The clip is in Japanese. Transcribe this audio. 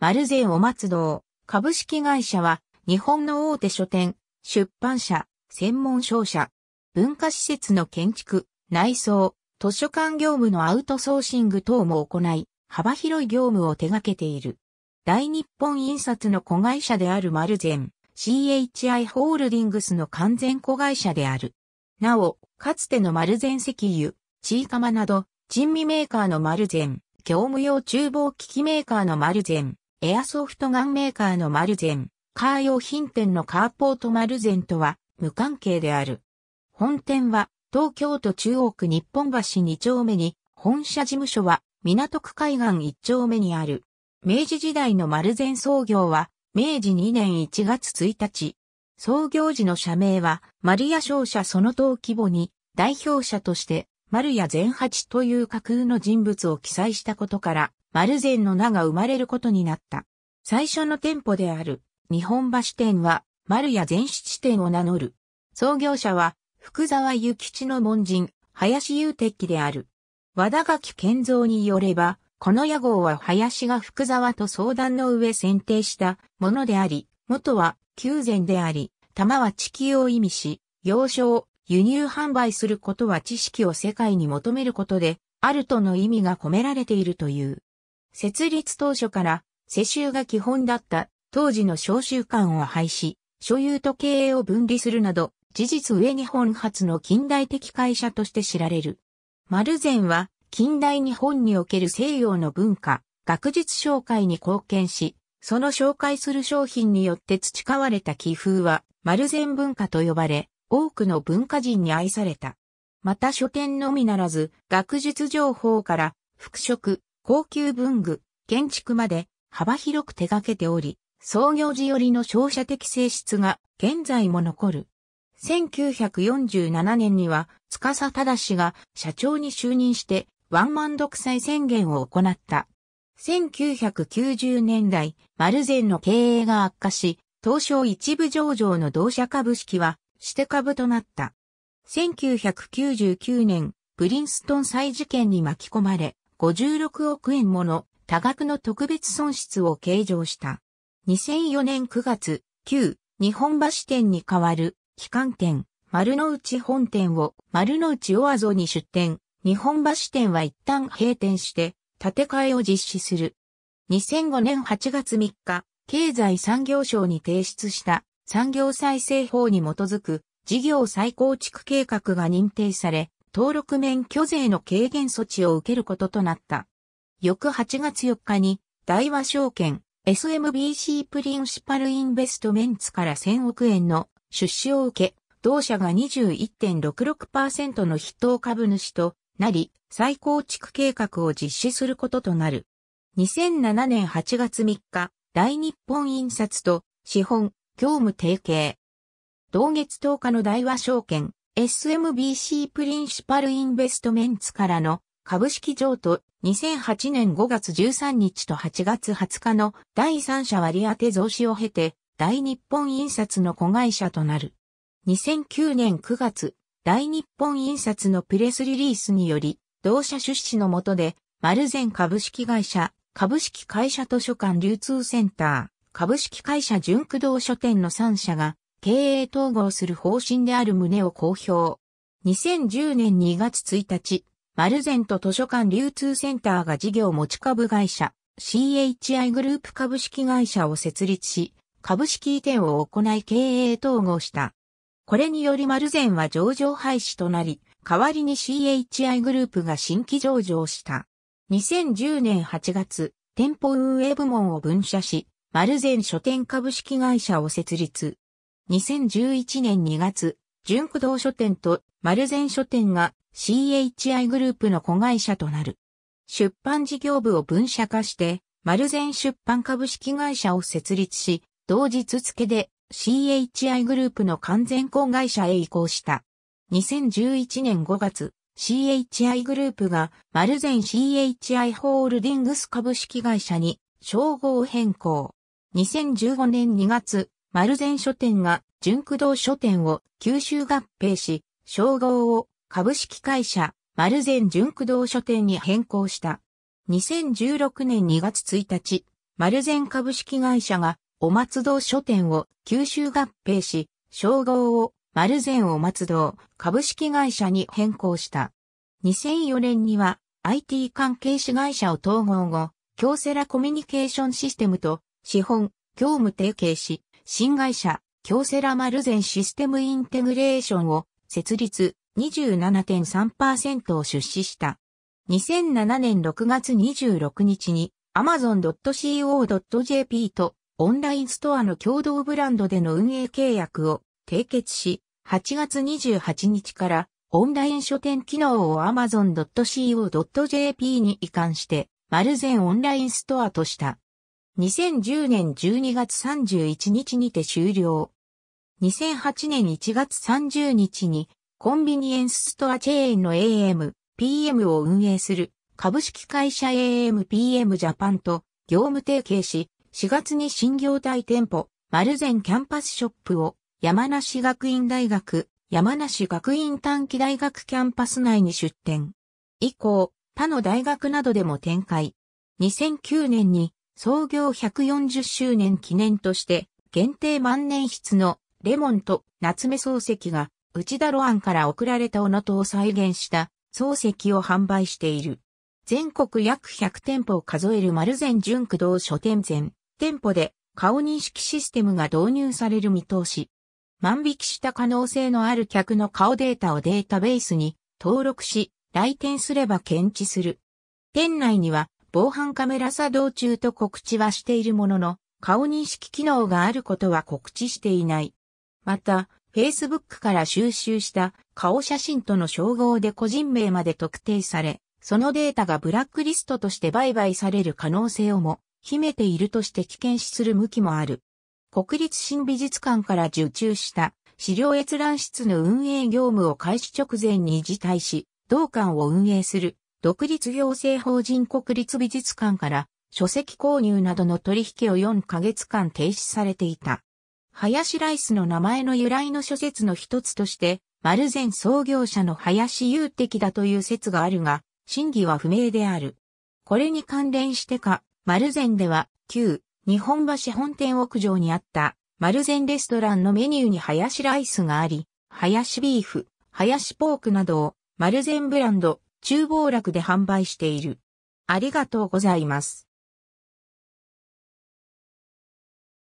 マルゼンお松堂、株式会社は、日本の大手書店、出版社、専門商社、文化施設の建築、内装、図書館業務のアウトソーシング等も行い、幅広い業務を手掛けている。大日本印刷の子会社であるマルゼン、CHI ホールディングスの完全子会社である。なお、かつてのマルゼン石油、チーカマなど、珍味メーカーのマルゼン、業務用厨房機器メーカーのマルゼン、エアソフトガンメーカーのマルゼン、カー用品店のカーポートマルゼンとは無関係である。本店は東京都中央区日本橋2丁目に、本社事務所は港区海岸1丁目にある。明治時代のマルゼン創業は明治2年1月1日。創業時の社名はマルヤ商社その等規模に代表者としてマルヤ全八という架空の人物を記載したことから丸善の名が生まれることになった。最初の店舗である日本橋店は、丸屋全七店を名乗る。創業者は、福沢諭吉の門人、林雄鉄である。和田垣健造によれば、この屋号は林が福沢と相談の上選定したものであり、元は旧禅であり、玉は地球を意味し、書を輸入販売することは知識を世界に求めることで、あるとの意味が込められているという。設立当初から世襲が基本だった当時の商習官を廃止、所有と経営を分離するなど、事実上日本初の近代的会社として知られる。丸善は近代日本における西洋の文化、学術紹介に貢献し、その紹介する商品によって培われた気風は丸善文化と呼ばれ、多くの文化人に愛された。また書店のみならず、学術情報から、服飾、高級文具、建築まで幅広く手掛けており、創業時よりの商社的性質が現在も残る。1947年には、司忠が社長に就任してワンマン独裁宣言を行った。1990年代、マルゼンの経営が悪化し、東証一部上場の同社株式は、して株となった。1999年、プリンストン再事件に巻き込まれ、56億円もの多額の特別損失を計上した。2004年9月、旧日本橋店に代わる機関店丸の内本店を丸の内オアゾに出店。日本橋店は一旦閉店して建て替えを実施する。2005年8月3日、経済産業省に提出した産業再生法に基づく事業再構築計画が認定され、登録免許税の軽減措置を受けることとなった。翌8月4日に、大和証券 SMBC プリンシパルインベストメンツから1000億円の出資を受け、同社が21.66%の筆頭株主となり、再構築計画を実施することとなる。2007年8月3日、大日本印刷と資本、業務提携。同月10日の大和証券 SMBC プリンシパルインベストメンツからの株式譲渡2008年5月13日と8月20日の第三者割当増資を経て大日本印刷の子会社となる。2009年9月、大日本印刷のプレスリリースにより、同社出資のもとで、丸善株式会社、株式会社図書館流通センター、株式会社純駆動書店の3社が経営統合する方針である旨を公表。2010年2月1日、マルゼント図書館流通センターが事業持ち株会社 CHI グループ株式会社を設立し、株式移転を行い経営統合した。これによりマルゼンは上場廃止となり、代わりに CHI グループが新規上場した。2010年8月、店舗運営部門を分社し、マルゼン書店株式会社を設立。2011年2月、純駆動書店と丸善書店が CHI グループの子会社となる。出版事業部を分社化して、丸善出版株式会社を設立し、同日付で CHI グループの完全子会社へ移行した。2011年5月、CHI グループが丸善 CHI ホールディングス株式会社に称号変更。2015年2月、丸善書店が純駆動書店を九州合併し、称号を株式会社丸善純駆動書店に変更した。2016年2月1日、丸善株式会社がお松堂書店を九州合併し、称号を丸善お松堂株式会社に変更した。2004年には IT 関係子会社を統合後、京セラコミュニケーションシステムと資本、業務提携し、新会社、京セラマルゼンシステムインテグレーションを設立27.3%を出資した。2007年6月26日に amazon.co.jp とオンラインストアの共同ブランドでの運営契約を締結し、8月28日からオンライン書店機能を amazon.co.jp に移管して、マルゼンオンラインストアとした。2010年12月31日にて終了。2008年1月30日にコンビニエンスストアチェーンの AM、PM を運営する株式会社 AM、PM ジャパンと業務提携し、4月に新業態店舗、マルゼンキャンパスショップを山梨学院大学、山梨学院短期大学キャンパス内に出店。以降、他の大学などでも展開。2009年に創業140周年記念として、限定万年筆のレモンと夏目漱石が内田露ンから送られたおのとを再現した漱石を販売している。全国約100店舗を数える丸善純駆動書店全店舗で顔認識システムが導入される見通し。万引きした可能性のある客の顔データをデータベースに登録し、来店すれば検知する。店内には防犯カメラ作動中と告知はしているものの、顔認識機能があることは告知していない。また、Facebook から収集した顔写真との称号で個人名まで特定され、そのデータがブラックリストとして売買される可能性をも秘めているとして危険視する向きもある。国立新美術館から受注した資料閲覧室の運営業務を開始直前に辞退し、同館を運営する独立行政法人国立美術館から書籍購入などの取引を4ヶ月間停止されていた。林ライスの名前の由来の諸説の一つとして、丸ル創業者の林雄的だという説があるが、真偽は不明である。これに関連してか、丸ルでは、旧、日本橋本店屋上にあった、丸ルレストランのメニューに林ライスがあり、林ビーフ、林ポークなどを、丸ルブランド、中暴落で販売している。ありがとうございます。